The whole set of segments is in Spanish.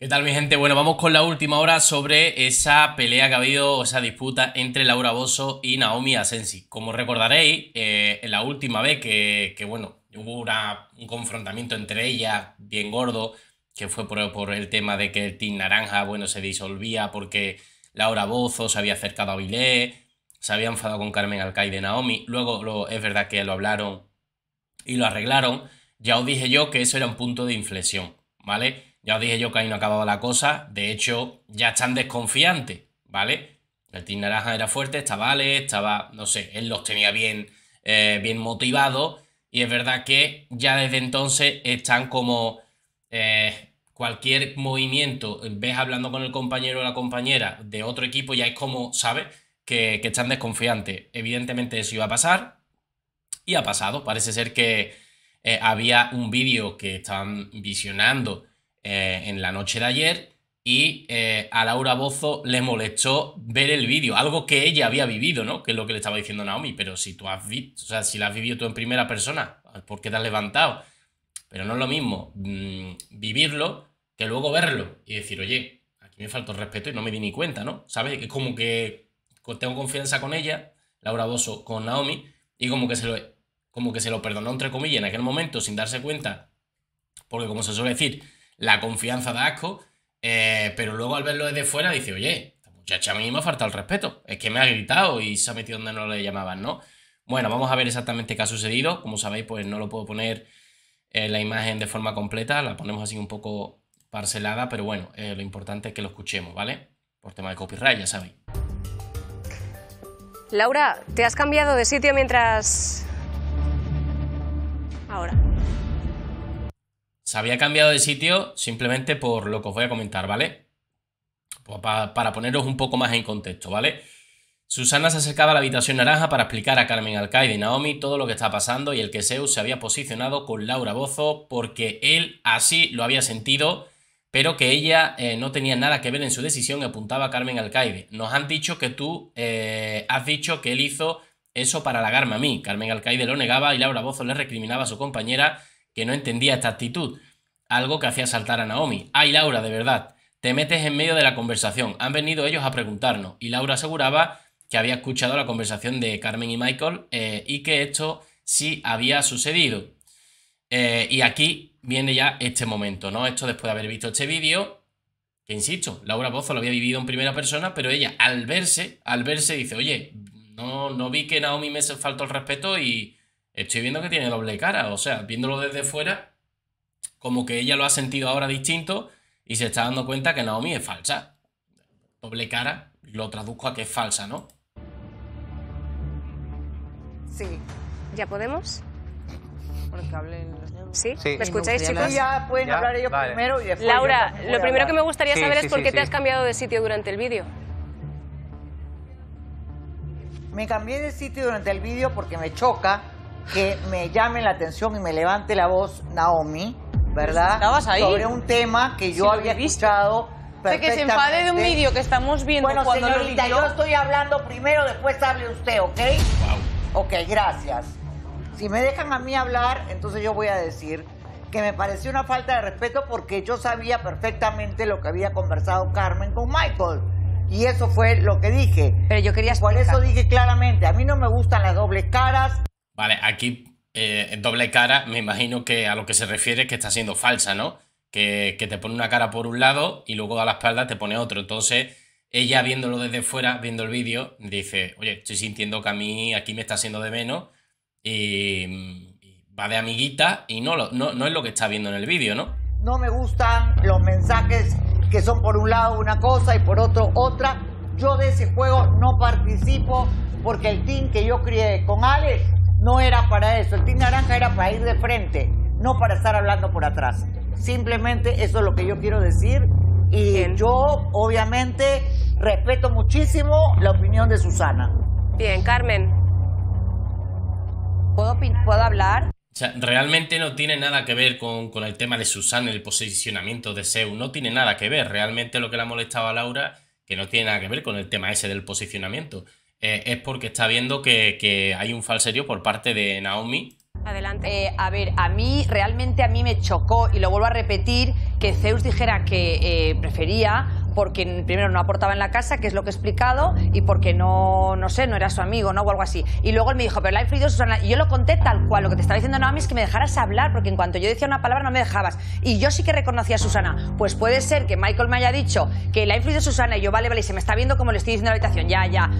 ¿Qué tal mi gente? Bueno, vamos con la última hora sobre esa pelea que ha habido, esa disputa entre Laura Bozo y Naomi Asensi. Como recordaréis, eh, la última vez que, bueno, hubo un confrontamiento entre ellas bien gordo, que fue por, el tema de que el Team Naranja, bueno, se disolvía porque Laura Bozo se había acercado a Vilé, se había enfadado con Carmen Alcaide Naomi. Luego es verdad que lo hablaron y lo arreglaron. Ya os dije yo que eso era un punto de inflexión, ¿vale? Ya os dije yo que ahí no acababa la cosa. De hecho, ya están desconfiantes, ¿vale? El Team Naranja era fuerte, estaba Ale, estaba, no sé, él los tenía bien, eh, bien motivados. Y es verdad que ya desde entonces están como eh, cualquier movimiento, ves hablando con el compañero o la compañera de otro equipo, ya es como, ¿sabes? Que, están desconfiantes. Evidentemente eso iba a pasar y ha pasado. Parece ser que eh, había un vídeo que estaban visionando eh, en la noche de ayer y eh, a Laura Bozo le molestó ver el vídeo, algo que ella había vivido, ¿no? Que es lo que le estaba diciendo Naomi, pero si tú has visto, o sea, si la has vivido tú en primera persona, ¿por qué te has levantado? Pero no es lo mismo mm, vivirlo que luego verlo y decir, oye, aquí me faltó respeto y no me di ni cuenta, ¿no? ¿Sabes? Es como que tengo confianza con ella, Laura Bozo con Naomi, y como que se lo, como que se lo perdonó entre comillas en aquel momento sin darse cuenta, porque como se suele decir, la confianza de asco, eh, pero luego al verlo desde fuera dice, oye, esta muchacha a mí me ha faltado el respeto, es que me ha gritado y se ha metido donde no le llamaban, ¿no? Bueno, vamos a ver exactamente qué ha sucedido, como sabéis, pues no lo puedo poner eh, la imagen de forma completa, la ponemos así un poco parcelada, pero bueno, eh, lo importante es que lo escuchemos, ¿vale? Por tema de copyright, ya sabéis. Laura, ¿te has cambiado de sitio mientras... ahora? Se había cambiado de sitio simplemente por lo que os voy a comentar, ¿vale? Pues para, poneros un poco más en contexto, ¿vale? Susana se acercaba a la habitación naranja para explicar a Carmen Alcaide y Naomi todo lo que estaba pasando y el que Zeus se había posicionado con Laura Bozo porque él así lo había sentido pero que ella eh, no tenía nada que ver en su decisión y apuntaba a Carmen Alcaide. Nos han dicho que tú eh, has dicho que él hizo eso para halagarme a mí. Carmen Alcaide lo negaba y Laura Bozo le recriminaba a su compañera que no entendía esta actitud, algo que hacía saltar a Naomi. ¡Ay, Laura, de verdad! Te metes en medio de la conversación. Han venido ellos a preguntarnos. Y Laura aseguraba que había escuchado la conversación de Carmen y Michael eh, y que esto sí había sucedido. Eh, y aquí viene ya este momento, ¿no? Esto después de haber visto este vídeo, que insisto, Laura Bozo lo había vivido en primera persona, pero ella al verse, al verse dice, oye, no, no vi que Naomi me faltó el respeto y, estoy viendo que tiene doble cara. O sea, viéndolo desde fuera, como que ella lo ha sentido ahora distinto y se está dando cuenta que Naomi es falsa. Doble cara, lo traduzco a que es falsa, ¿no? Sí. ¿Ya podemos? ¿Sí? sí. me escucháis, chicos? Ya pueden hablar ellos primero y después. Laura, lo primero que me gustaría saber es por qué te has cambiado de sitio durante el vídeo. Me cambié de sitio durante el vídeo porque me choca que me llame la atención y me levante la voz Naomi, ¿verdad? Estabas ahí. Sobre un tema que yo había escuchado que se enfade de un vídeo que estamos viendo bueno, cuando señorita, yo estoy hablando primero, después hable usted, ¿ok? Ok, gracias. Si me dejan a mí hablar, entonces yo voy a decir que me pareció una falta de respeto porque yo sabía perfectamente lo que había conversado Carmen con Michael. Y eso fue lo que dije. Pero yo quería explicar. Por eso dije claramente, a mí no me gustan las dobles caras. Vale, aquí eh, doble cara, me imagino que a lo que se refiere es que está siendo falsa, ¿no? Que, te pone una cara por un lado y luego a la espalda te pone otro. Entonces, ella viéndolo desde fuera, viendo el vídeo, dice, oye, estoy sintiendo que a mí aquí me está haciendo de menos y, va de amiguita y no, no, no es lo que está viendo en el vídeo, ¿no? No me gustan los mensajes que son por un lado una cosa y por otro otra. Yo de ese juego no participo porque el team que yo crié con Alex no era para eso. El pin naranja era para ir de frente, no para estar hablando por atrás. Simplemente eso es lo que yo quiero decir. Y yo, obviamente, respeto muchísimo la opinión de Susana. Bien, Carmen. ¿Puedo, hablar? realmente no tiene nada que ver con, el tema de Susana, el posicionamiento de Seu. No tiene nada que ver. Realmente lo que le ha molestado a Laura, que no tiene nada que ver con el tema ese del posicionamiento. Eh, es porque está viendo que, hay un falserio por parte de Naomi. Adelante. Eh, a ver, a mí realmente a mí me chocó, y lo vuelvo a repetir, que Zeus dijera que eh, prefería porque primero no aportaba en la casa, que es lo que he explicado, y porque no, no sé, no era su amigo, ¿no? O algo así. Y luego él me dijo, pero la ha influido Susana. Y yo lo conté tal cual. Lo que te estaba diciendo Naomi es que me dejaras hablar, porque en cuanto yo decía una palabra no me dejabas. Y yo sí que reconocía a Susana. Pues puede ser que Michael me haya dicho que la ha influido Susana, y yo, vale, vale, y se me está viendo como le estoy diciendo en la habitación. Ya, ya.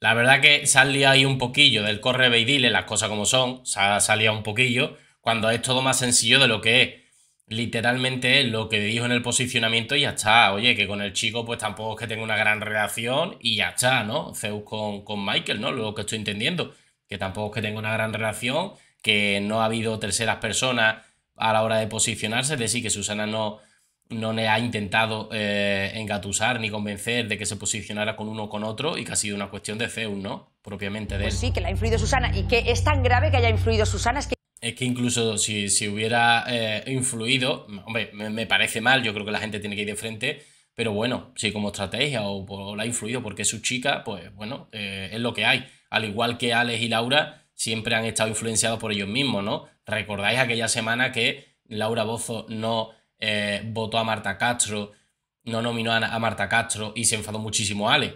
La verdad que salía ahí un poquillo del corre y las cosas como son, se ha un poquillo, cuando es todo más sencillo de lo que es. Literalmente lo que dijo en el posicionamiento y ya está. Oye, que con el chico pues tampoco es que tenga una gran relación y ya está, ¿no? Zeus con, con Michael, ¿no? Lo que estoy entendiendo. Que tampoco es que tenga una gran relación, que no ha habido terceras personas a la hora de posicionarse, es decir, que Susana no, no le ha intentado eh, engatusar ni convencer de que se posicionara con uno o con otro y que ha sido una cuestión de Zeus, ¿no? Propiamente de pues él. Pues sí, que la ha influido Susana y que es tan grave que haya influido Susana. Es que, es que incluso si, hubiera eh, influido, hombre, me, parece mal, yo creo que la gente tiene que ir de frente, pero bueno, sí, como estrategia o, la ha influido porque es su chica, pues bueno, eh, es lo que hay. Al igual que Alex y Laura siempre han estado influenciados por ellos mismos, ¿no? Recordáis aquella semana que Laura Bozo no eh, votó a Marta Castro, no nominó a, Marta Castro y se enfadó muchísimo a Ale.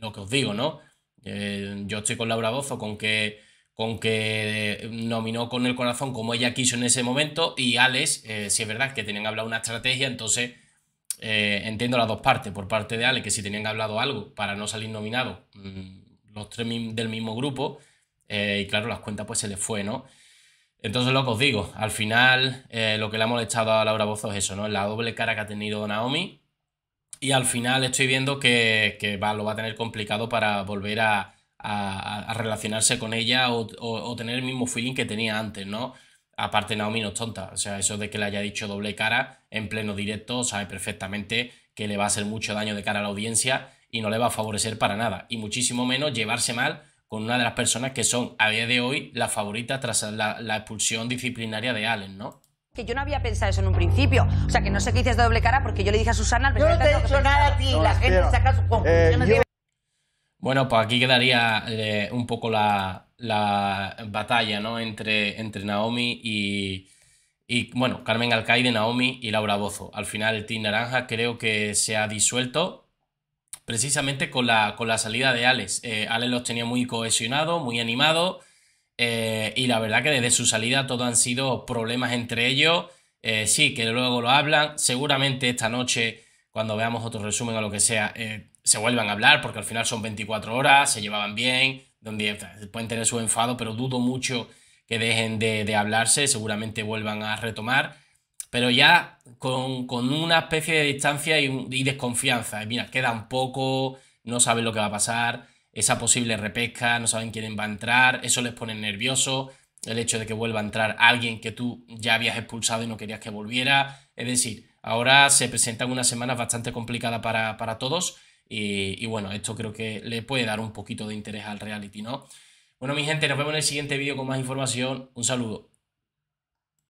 Lo que os digo, ¿no? Eh, yo estoy con Laura Bozo, con que, con que nominó con el corazón como ella quiso en ese momento y Alex, eh, si es verdad que tenían hablado una estrategia, entonces entiendo las dos partes. Por parte de Ale, que si tenían hablado algo para no salir nominados mm, los tres del mismo grupo, y claro, las cuentas pues se les fue, ¿no? Entonces, lo que os digo, al final eh, lo que le ha molestado a Laura Bozo es eso, ¿no? La doble cara que ha tenido Naomi. Y al final estoy viendo que, lo va a tener complicado para volver a, relacionarse con ella o, tener el mismo feeling que tenía antes, ¿no? Aparte, Naomi no es tonta. O sea, eso de que le haya dicho doble cara en pleno directo, sabe perfectamente que le va a hacer mucho daño de cara a la audiencia y no le va a favorecer para nada. Y muchísimo menos llevarse mal con una de las personas que son a día de hoy la favorita tras la, expulsión disciplinaria de Allen, ¿no? que yo no había pensado eso en un principio. O sea, que no sé qué dices de doble cara porque yo le dije a Susana... yo no te he dicho nada a ti, la gente saca su... Eh, bueno, pues aquí quedaría eh, un poco la, batalla, ¿no? Entre, entre Naomi y, y, bueno, Carmen Alcaide, Naomi y Laura Bozo. Al final el Team Naranja creo que se ha disuelto precisamente con la, con la salida de Alex. Eh, Alex los tenía muy cohesionados, muy animados, eh, y la verdad que desde su salida todo han sido problemas entre ellos. Eh, sí, que luego lo hablan. Seguramente esta noche, cuando veamos otro resumen o lo que sea, se vuelvan a hablar, porque al final son 24 horas, se llevaban bien, pueden tener su enfado, pero dudo mucho que dejen de, de hablarse, seguramente vuelvan a retomar pero ya con, una especie de distancia y, desconfianza. mira, queda un poco, no saben lo que va a pasar, esa posible repesca, no saben quién va a entrar, eso les pone nervioso, el hecho de que vuelva a entrar alguien que tú ya habías expulsado y no querías que volviera. Es decir, ahora se presentan unas semanas bastante complicadas para, todos. y, bueno, esto creo que le puede dar un poquito de interés al reality, ¿no? Bueno, mi gente, nos vemos en el siguiente vídeo con más información. Un saludo.